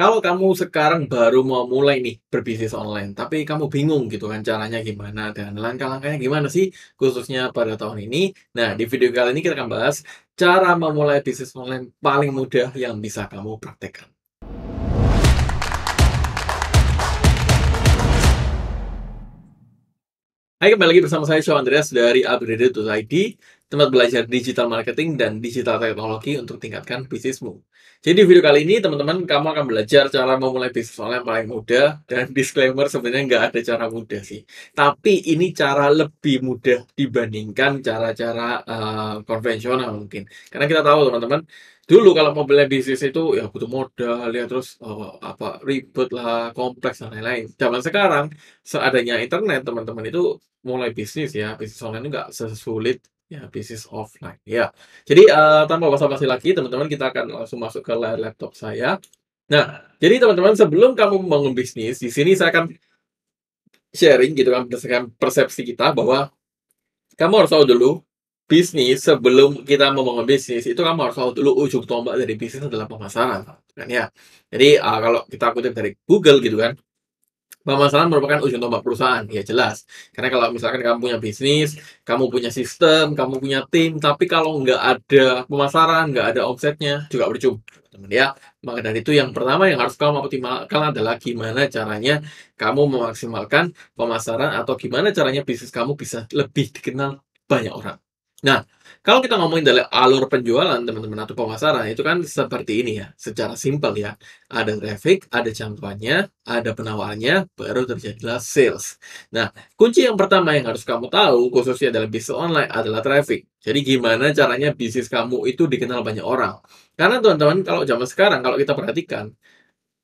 Kalau kamu sekarang baru mau mulai nih berbisnis online, tapi kamu bingung gitu kan caranya gimana dan langkah-langkahnya gimana sih khususnya pada tahun ini. Nah, di video kali ini kita akan bahas cara memulai bisnis online paling mudah yang bisa kamu praktekkan. Hai, kembali lagi bersama saya Show Andreas dari upgraded.id tempat belajar digital marketing dan digital teknologi untuk tingkatkan bisnismu. Jadi video kali ini teman-teman kamu akan belajar cara memulai bisnis online paling mudah dan disclaimer sebenarnya nggak ada cara mudah sih. Tapi ini cara lebih mudah dibandingkan cara-cara uh, konvensional mungkin. Karena kita tahu teman-teman dulu kalau mau beli bisnis itu ya butuh modal ya terus oh, apa ribet lah kompleks dan lain-lain zaman sekarang seadanya internet teman-teman itu mulai bisnis ya bisnis online itu nggak sesulit Ya, bisnis offline. Ya. Jadi uh, tanpa basa-basi lagi, teman-teman kita akan langsung masuk ke layar laptop saya. Nah, jadi teman-teman sebelum kamu membangun bisnis, di sini saya akan sharing gitu kan berdasarkan persepsi kita bahwa kamu harus tahu dulu bisnis sebelum kita membangun bisnis itu kamu harus tahu dulu ujung tombak dari bisnis adalah pemasaran kan ya jadi uh, kalau kita kutip dari Google gitu kan pemasaran merupakan ujung tombak perusahaan ya jelas karena kalau misalkan kamu punya bisnis kamu punya sistem kamu punya tim tapi kalau nggak ada pemasaran nggak ada omsetnya juga percuma teman ya maka dari itu yang pertama yang harus kamu optimalkan adalah gimana caranya kamu memaksimalkan pemasaran atau gimana caranya bisnis kamu bisa lebih dikenal banyak orang Nah, kalau kita ngomongin dari alur penjualan teman-teman atau pemasaran itu kan seperti ini ya, secara simpel ya. Ada traffic, ada jangkauannya, ada penawarnya baru terjadilah sales. Nah, kunci yang pertama yang harus kamu tahu khususnya dalam bisnis online adalah traffic. Jadi gimana caranya bisnis kamu itu dikenal banyak orang? Karena teman-teman kalau zaman sekarang kalau kita perhatikan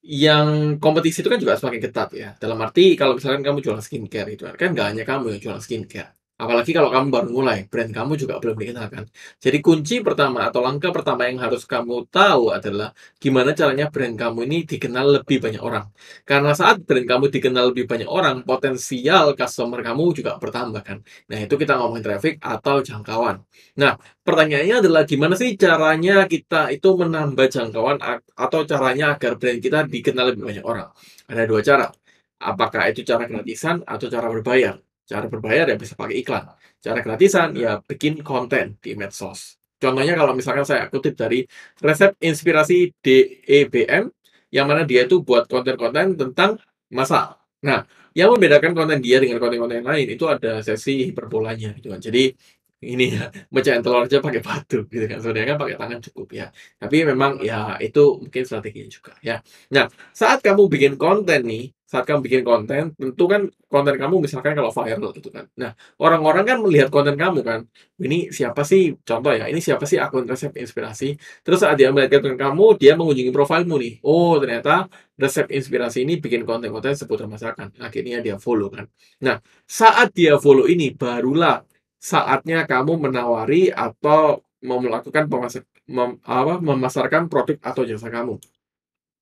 yang kompetisi itu kan juga semakin ketat ya. Dalam arti kalau misalkan kamu jual skincare itu kan nggak hanya kamu yang jual skincare Apalagi kalau kamu baru mulai, brand kamu juga belum dikenalkan. Jadi kunci pertama atau langkah pertama yang harus kamu tahu adalah gimana caranya brand kamu ini dikenal lebih banyak orang. Karena saat brand kamu dikenal lebih banyak orang, potensial customer kamu juga bertambah kan. Nah, itu kita ngomongin traffic atau jangkauan. Nah, pertanyaannya adalah gimana sih caranya kita itu menambah jangkauan atau caranya agar brand kita dikenal lebih banyak orang? Ada dua cara. Apakah itu cara gratisan atau cara berbayar? Cara berbayar ya bisa pakai iklan. Cara gratisan ya bikin konten di medsos. Contohnya kalau misalkan saya kutip dari resep inspirasi DEBM, yang mana dia itu buat konten-konten tentang masa. Nah, yang membedakan konten dia dengan konten-konten lain itu ada sesi hiperbolanya gitu kan. Jadi ini ya, mecahin telur aja pakai batu gitu kan. Sebenarnya kan pakai tangan cukup ya. Tapi memang ya itu mungkin strateginya juga ya. Nah, saat kamu bikin konten nih, saat kamu bikin konten, tentu kan konten kamu misalkan kalau viral gitu kan. Nah, orang-orang kan melihat konten kamu kan. Ini siapa sih, contoh ya, ini siapa sih akun resep inspirasi. Terus saat dia melihat konten kamu, dia mengunjungi profilmu nih. Oh, ternyata resep inspirasi ini bikin konten-konten seputar masakan. Akhirnya dia follow kan. Nah, saat dia follow ini, barulah saatnya kamu menawari atau melakukan pemasar, mem, apa, memasarkan produk atau jasa kamu.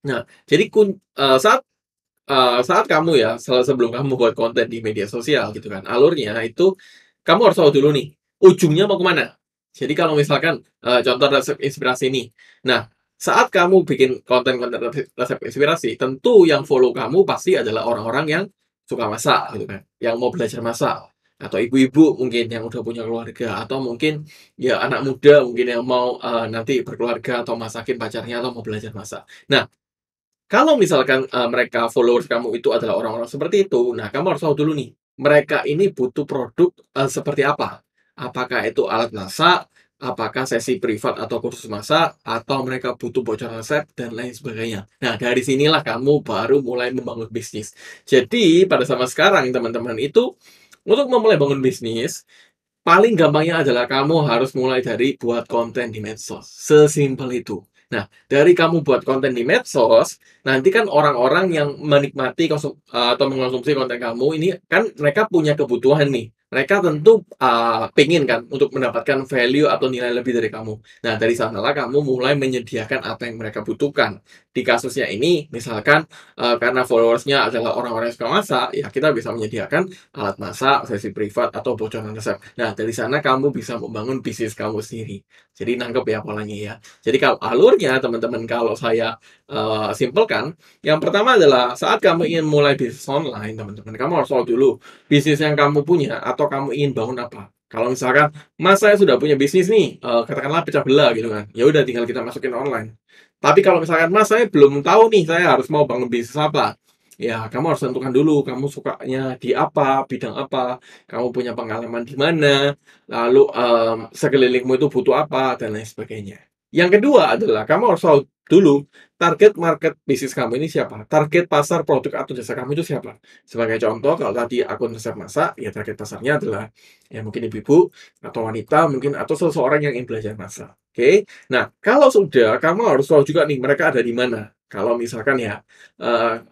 Nah, jadi kun, uh, saat Eh, saat kamu ya sebelum kamu buat konten di media sosial gitu kan alurnya itu kamu harus tahu dulu nih ujungnya mau kemana jadi kalau misalkan uh, contoh resep inspirasi ini nah saat kamu bikin konten-konten resep inspirasi tentu yang follow kamu pasti adalah orang-orang yang suka masak gitu kan yang mau belajar masak atau ibu-ibu mungkin yang udah punya keluarga atau mungkin ya anak muda mungkin yang mau uh, nanti berkeluarga atau masakin pacarnya atau mau belajar masak. Nah, kalau misalkan uh, mereka followers kamu itu adalah orang-orang seperti itu, nah kamu harus tahu dulu nih, mereka ini butuh produk uh, seperti apa? Apakah itu alat masak, apakah sesi privat atau kursus masak, atau mereka butuh bocoran resep, dan lain sebagainya. Nah, dari sinilah kamu baru mulai membangun bisnis. Jadi, pada sama sekarang, teman-teman, itu untuk memulai bangun bisnis, paling gampangnya adalah kamu harus mulai dari buat konten di medsos. Sesimpel itu. Nah, dari kamu buat konten di medsos, nanti kan orang-orang yang menikmati konsum, eh, atau mengonsumsi konten kamu ini kan mereka punya kebutuhan nih mereka tentu uh, ah, pengen kan untuk mendapatkan value atau nilai lebih dari kamu. Nah, dari sanalah kamu mulai menyediakan apa yang mereka butuhkan. Di kasusnya ini, misalkan uh, karena followersnya adalah orang-orang yang suka masak, ya kita bisa menyediakan alat masak, sesi privat, atau bocoran resep. Nah, dari sana kamu bisa membangun bisnis kamu sendiri. Jadi, nangkep ya polanya ya. Jadi, kalau alurnya, teman-teman, kalau saya uh, simpelkan, yang pertama adalah saat kamu ingin mulai bisnis online, teman-teman, kamu harus tahu dulu bisnis yang kamu punya atau atau kamu ingin bangun apa. Kalau misalkan, mas saya sudah punya bisnis nih, uh, katakanlah pecah belah gitu kan, ya udah tinggal kita masukin online. Tapi kalau misalkan, mas saya belum tahu nih, saya harus mau bangun bisnis apa, ya kamu harus tentukan dulu kamu sukanya di apa bidang apa kamu punya pengalaman di mana lalu um, sekelilingmu itu butuh apa dan lain sebagainya yang kedua adalah kamu harus tahu dulu target market bisnis kamu ini siapa? Target pasar produk atau jasa kamu itu siapa? Sebagai contoh, kalau tadi akun resep masak, ya target pasarnya adalah ya mungkin ibu-ibu atau wanita mungkin atau seseorang yang ingin belajar masak. Oke, okay? nah kalau sudah kamu harus tahu juga nih mereka ada di mana. Kalau misalkan ya uh,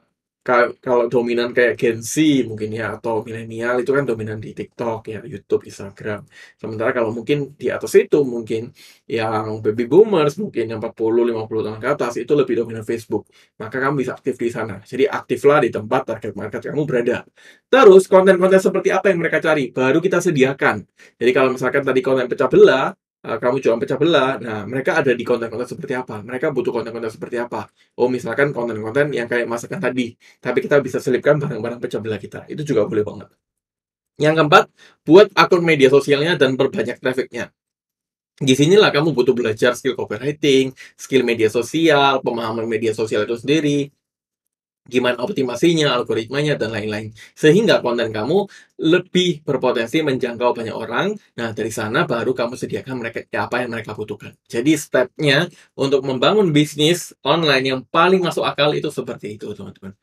kalau dominan kayak Gen Z mungkin ya atau milenial itu kan dominan di TikTok ya YouTube Instagram sementara kalau mungkin di atas itu mungkin yang baby boomers mungkin yang 40 50 tahun ke atas itu lebih dominan Facebook maka kamu bisa aktif di sana jadi aktiflah di tempat target market kamu berada terus konten-konten seperti apa yang mereka cari baru kita sediakan jadi kalau misalkan tadi konten pecah belah Eh, kamu jualan pecah belah. Nah, mereka ada di konten-konten seperti apa? Mereka butuh konten-konten seperti apa? Oh, misalkan konten-konten yang kayak masakan tadi, tapi kita bisa selipkan barang-barang pecah belah kita. Itu juga boleh banget. Yang keempat, buat akun media sosialnya dan perbanyak trafficnya. Di sinilah kamu butuh belajar skill copywriting, skill media sosial, pemahaman media sosial itu sendiri, gimana optimasinya, algoritmanya, dan lain-lain. Sehingga konten kamu lebih berpotensi menjangkau banyak orang. Nah, dari sana baru kamu sediakan mereka apa yang mereka butuhkan. Jadi, stepnya untuk membangun bisnis online yang paling masuk akal itu seperti itu, teman-teman.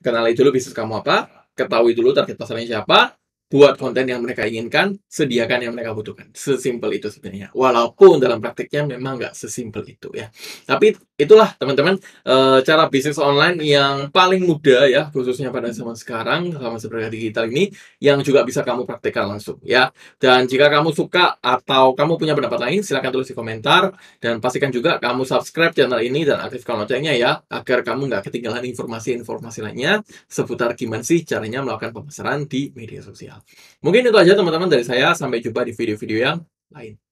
Kenali dulu bisnis kamu apa, ketahui dulu target pasarnya siapa, buat konten yang mereka inginkan, sediakan yang mereka butuhkan. Sesimpel itu sebenarnya. Walaupun dalam praktiknya memang nggak sesimpel itu ya. Tapi itulah teman-teman e, cara bisnis online yang paling mudah ya, khususnya pada zaman sekarang, zaman seperti digital ini, yang juga bisa kamu praktekkan langsung ya. Dan jika kamu suka atau kamu punya pendapat lain, silahkan tulis di komentar. Dan pastikan juga kamu subscribe channel ini dan aktifkan loncengnya ya, agar kamu nggak ketinggalan informasi-informasi lainnya seputar gimana sih caranya melakukan pemasaran di media sosial. Mungkin itu aja teman-teman dari saya. Sampai jumpa di video-video yang lain.